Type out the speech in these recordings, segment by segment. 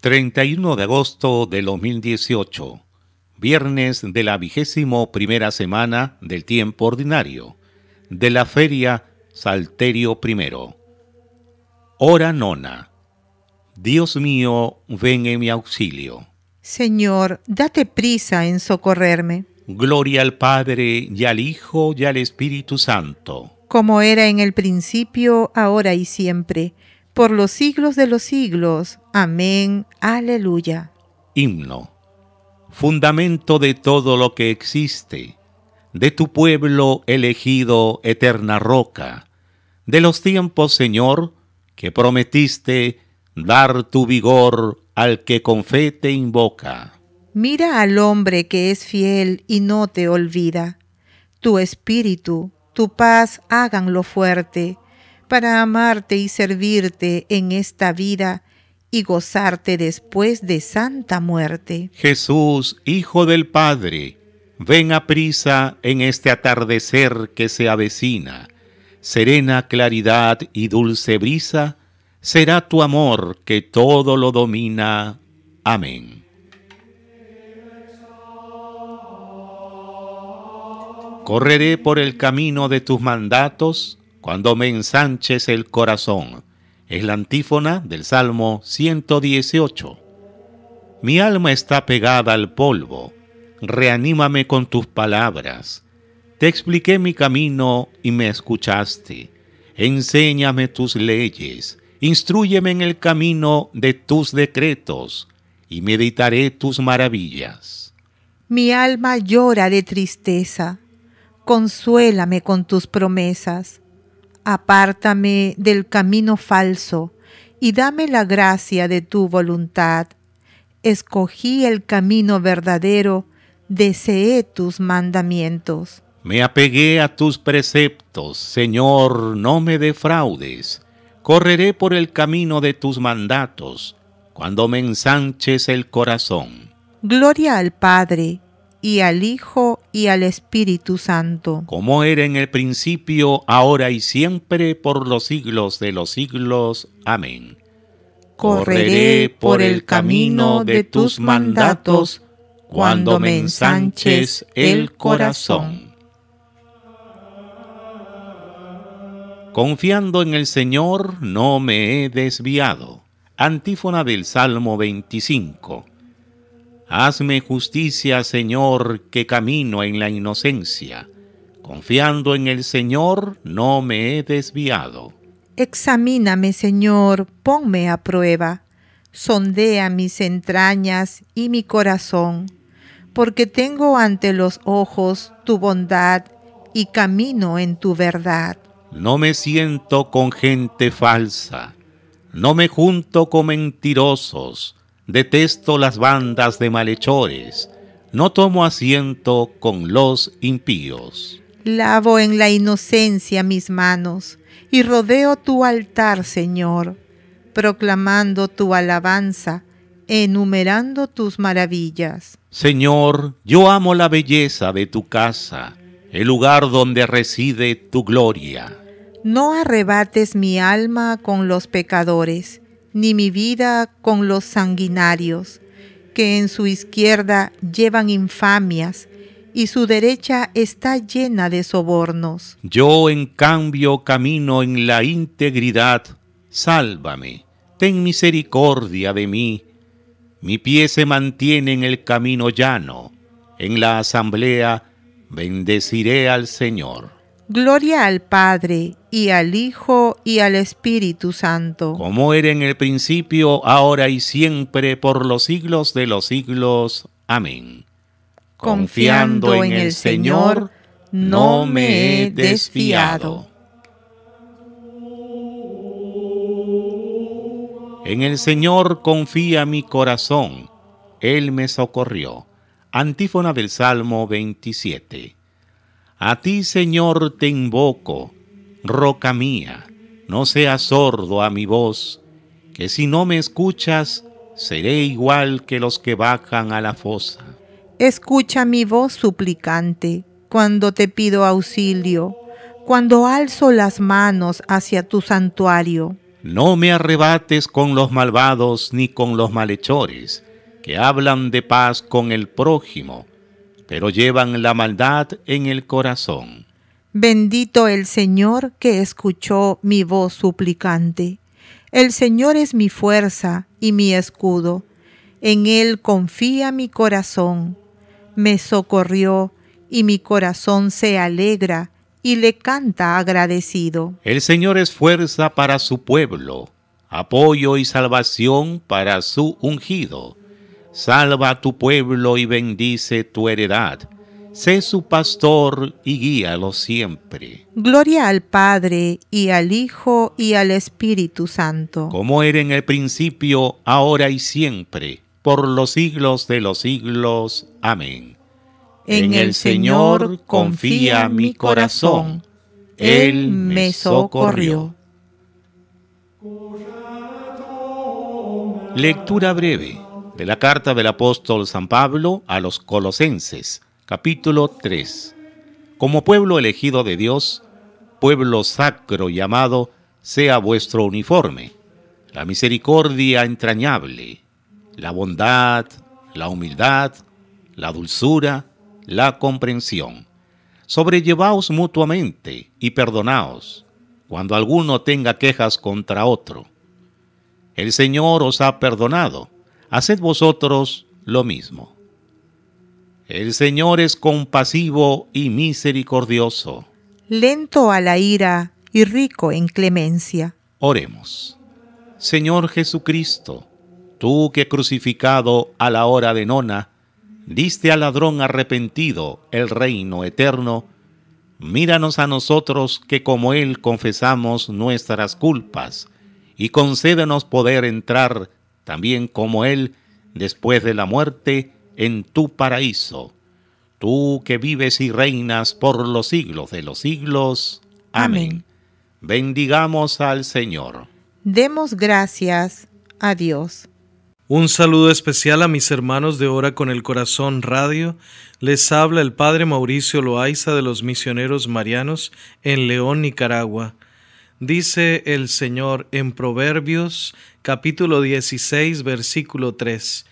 31 de agosto de 2018, viernes de la vigésimo primera semana del tiempo ordinario, de la feria Salterio I. Hora nona. Dios mío, ven en mi auxilio. Señor, date prisa en socorrerme. Gloria al Padre y al Hijo y al Espíritu Santo. Como era en el principio, ahora y siempre por los siglos de los siglos. Amén. Aleluya. Himno. Fundamento de todo lo que existe, de tu pueblo elegido, eterna roca, de los tiempos, Señor, que prometiste dar tu vigor al que con fe te invoca. Mira al hombre que es fiel y no te olvida. Tu espíritu, tu paz háganlo fuerte para amarte y servirte en esta vida y gozarte después de santa muerte. Jesús, Hijo del Padre, ven a prisa en este atardecer que se avecina. Serena claridad y dulce brisa será tu amor que todo lo domina. Amén. Correré por el camino de tus mandatos cuando me ensanches el corazón. Es la antífona del Salmo 118. Mi alma está pegada al polvo, reanímame con tus palabras. Te expliqué mi camino y me escuchaste. Enséñame tus leyes, instruyeme en el camino de tus decretos, y meditaré tus maravillas. Mi alma llora de tristeza, consuélame con tus promesas apártame del camino falso y dame la gracia de tu voluntad. Escogí el camino verdadero, deseé tus mandamientos. Me apegué a tus preceptos, Señor, no me defraudes. Correré por el camino de tus mandatos, cuando me ensanches el corazón. Gloria al Padre, y al Hijo, al Espíritu Santo. Como era en el principio, ahora y siempre, por los siglos de los siglos. Amén. Correré por el camino de tus mandatos cuando me ensanches el corazón. Confiando en el Señor no me he desviado. Antífona del Salmo 25. Hazme justicia, Señor, que camino en la inocencia. Confiando en el Señor, no me he desviado. Examíname, Señor, ponme a prueba. Sondea mis entrañas y mi corazón, porque tengo ante los ojos tu bondad y camino en tu verdad. No me siento con gente falsa, no me junto con mentirosos Detesto las bandas de malhechores. No tomo asiento con los impíos. Lavo en la inocencia mis manos y rodeo tu altar, Señor, proclamando tu alabanza, enumerando tus maravillas. Señor, yo amo la belleza de tu casa, el lugar donde reside tu gloria. No arrebates mi alma con los pecadores ni mi vida con los sanguinarios, que en su izquierda llevan infamias y su derecha está llena de sobornos. Yo en cambio camino en la integridad. Sálvame, ten misericordia de mí. Mi pie se mantiene en el camino llano. En la asamblea bendeciré al Señor. Gloria al Padre, y al Hijo, y al Espíritu Santo. Como era en el principio, ahora y siempre, por los siglos de los siglos. Amén. Confiando, en, el Señor, no me he desviado. En el Señor confía mi corazón, Él me socorrió. Antífona del Salmo 27. A ti, Señor, te invoco, roca mía, no seas sordo a mi voz, que si no me escuchas, seré igual que los que bajan a la fosa. Escucha mi voz suplicante cuando te pido auxilio, cuando alzo las manos hacia tu santuario. No me arrebates con los malvados ni con los malhechores, que hablan de paz con el prójimo pero llevan la maldad en el corazón. Bendito el Señor que escuchó mi voz suplicante. El Señor es mi fuerza y mi escudo. En Él confía mi corazón. Me socorrió y mi corazón se alegra y le canta agradecido. El Señor es fuerza para su pueblo, apoyo y salvación para su ungido Salva a tu pueblo y bendice tu heredad. Sé su pastor y guíalo siempre. Gloria al Padre y al Hijo y al Espíritu Santo. Como era en el principio, ahora y siempre, por los siglos de los siglos. Amén. En, el Señor confía mi corazón. Él me socorrió. Lectura breve de la carta del apóstol San Pablo a los Colosenses, capítulo 3. Como pueblo elegido de Dios, pueblo sacro llamado, sea vuestro uniforme, la misericordia entrañable, la bondad, la humildad, la dulzura, la comprensión. Sobrellevaos mutuamente y perdonaos cuando alguno tenga quejas contra otro. El Señor os ha perdonado haced vosotros lo mismo. El Señor es compasivo y misericordioso, lento a la ira y rico en clemencia. Oremos. Señor Jesucristo, tú que crucificado a la hora de nona, diste al ladrón arrepentido el reino eterno, míranos a nosotros que como Él confesamos nuestras culpas, y concédenos poder entrar en también como Él después de la muerte en tu paraíso. Tú que vives y reinas por los siglos de los siglos. Amén. Bendigamos al Señor. Demos gracias a Dios. Un saludo especial a mis hermanos de Hora con el Corazón Radio. Les habla el Padre Mauricio Loaiza de los Misioneros Marianos en León, Nicaragua. Dice el Señor en Proverbios capítulo 16 versículo 3.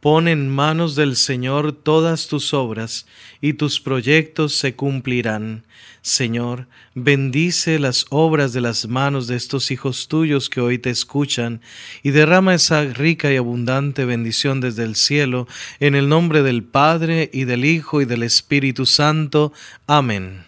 Pon en manos del Señor todas tus obras, y tus proyectos se cumplirán. Señor, bendice las obras de las manos de estos hijos tuyos que hoy te escuchan, y derrama esa rica y abundante bendición desde el cielo, en el nombre del Padre, y del Hijo, y del Espíritu Santo. Amén.